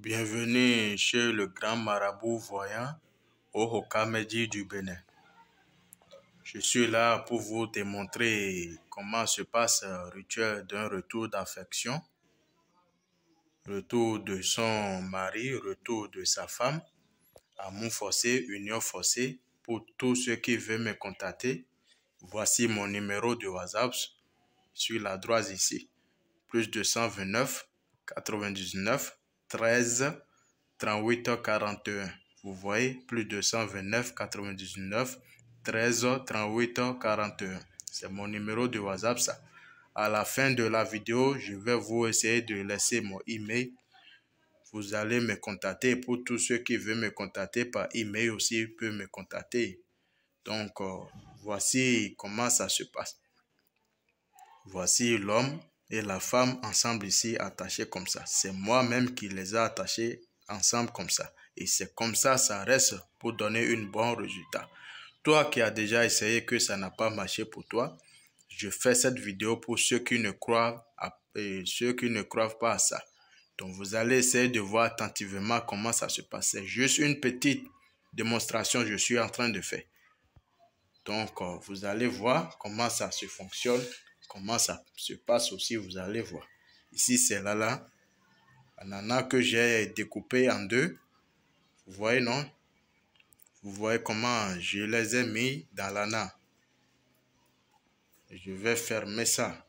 Bienvenue chez le grand marabout voyant au Hokamedi du Bénin. Je suis là pour vous démontrer comment se passe le rituel d'un retour d'affection, retour de son mari, retour de sa femme, amour forcé, union forcée. Pour tous ceux qui veulent me contacter, voici mon numéro de WhatsApp sur la droite ici, plus de 229 99 13 38 41. Vous voyez, plus 229 99 13 38 41. C'est mon numéro de WhatsApp, ça. À la fin de la vidéo, je vais vous essayer de laisser mon email. Vous allez me contacter. Pour tous ceux qui veulent me contacter par email aussi, ils peuvent me contacter. Donc, euh, voici comment ça se passe. Voici l'homme et la femme ensemble ici attachée comme ça. C'est moi-même qui les ai attachés ensemble comme ça. Et c'est comme ça, ça reste pour donner un bon résultat. Toi qui as déjà essayé que ça n'a pas marché pour toi, je fais cette vidéo pour ceux qui ne croient, ceux qui ne croient pas à ça. Donc vous allez essayer de voir attentivement comment ça se passe. juste une petite démonstration je suis en train de faire. Donc euh, vous allez voir comment ça se fonctionne comment ça se passe aussi, vous allez voir. Ici, c'est là, là. que j'ai découpé en deux. Vous voyez, non Vous voyez comment je les ai mis dans l'ananas. Je vais fermer ça.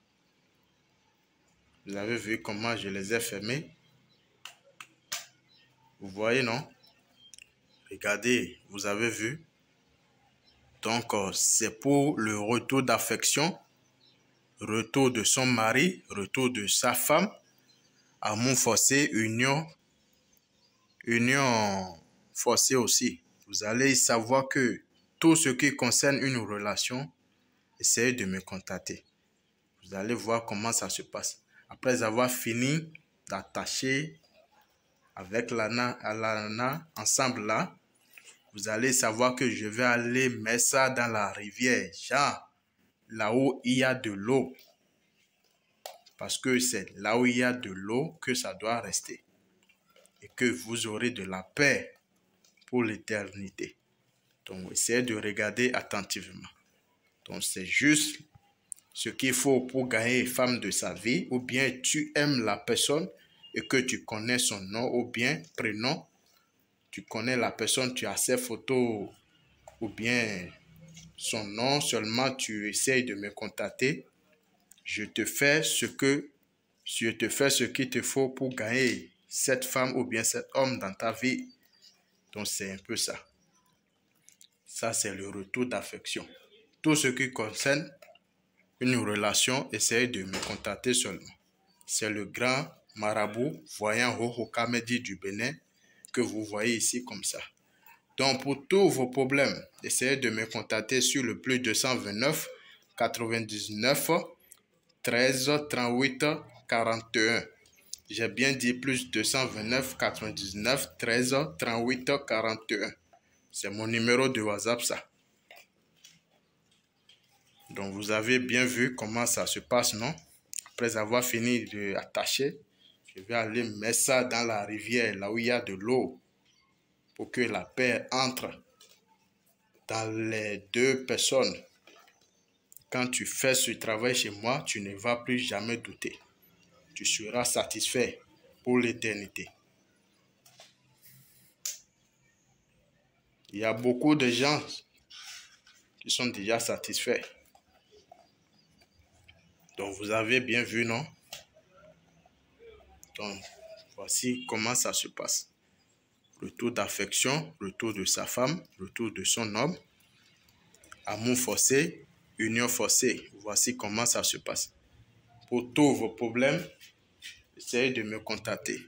Vous avez vu comment je les ai fermés Vous voyez, non Regardez, vous avez vu Donc, euh, c'est pour le retour d'affection retour de son mari, retour de sa femme, amour forcé, union, union forcée aussi. Vous allez savoir que tout ce qui concerne une relation, essayez de me contacter. Vous allez voir comment ça se passe. Après avoir fini d'attacher avec Lana, Lana ensemble là, vous allez savoir que je vais aller mettre ça dans la rivière là où il y a de l'eau. Parce que c'est là où il y a de l'eau que ça doit rester. Et que vous aurez de la paix pour l'éternité. Donc, essayez de regarder attentivement. Donc, c'est juste ce qu'il faut pour gagner une femme de sa vie. Ou bien tu aimes la personne et que tu connais son nom ou bien prénom. Tu connais la personne, tu as ses photos ou bien son nom, seulement tu essayes de me contacter. Je te fais ce que je te fais ce qu'il te faut pour gagner cette femme ou bien cet homme dans ta vie. Donc c'est un peu ça. Ça, c'est le retour d'affection. Tout ce qui concerne une relation, essaye de me contacter seulement. C'est le grand marabout voyant Hohokamedi du Bénin que vous voyez ici comme ça. Donc, pour tous vos problèmes, essayez de me contacter sur le plus 229 99 13 38 41. J'ai bien dit plus 229 99 13 38 41. C'est mon numéro de WhatsApp, ça. Donc, vous avez bien vu comment ça se passe, non? Après avoir fini de attacher, je vais aller mettre ça dans la rivière, là où il y a de l'eau pour que la paix entre dans les deux personnes. Quand tu fais ce travail chez moi, tu ne vas plus jamais douter. Tu seras satisfait pour l'éternité. Il y a beaucoup de gens qui sont déjà satisfaits. Donc vous avez bien vu, non Donc voici comment ça se passe le d'affection, retour de sa femme, le de son homme, amour forcé, union forcée. Voici comment ça se passe. Pour tous vos problèmes, essayez de me contacter.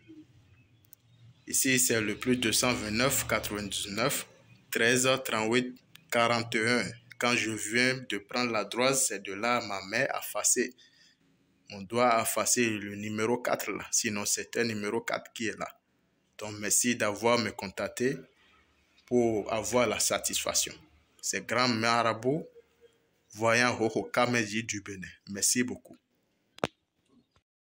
Ici, c'est le plus 229 99 13 38 41. Quand je viens de prendre la droite, c'est de là ma main affacée. On doit affacer le numéro 4 là, sinon c'est un numéro 4 qui est là. Donc, merci d'avoir me contacté pour avoir la satisfaction. C'est grand marabout, voyant du Bénin. Merci beaucoup.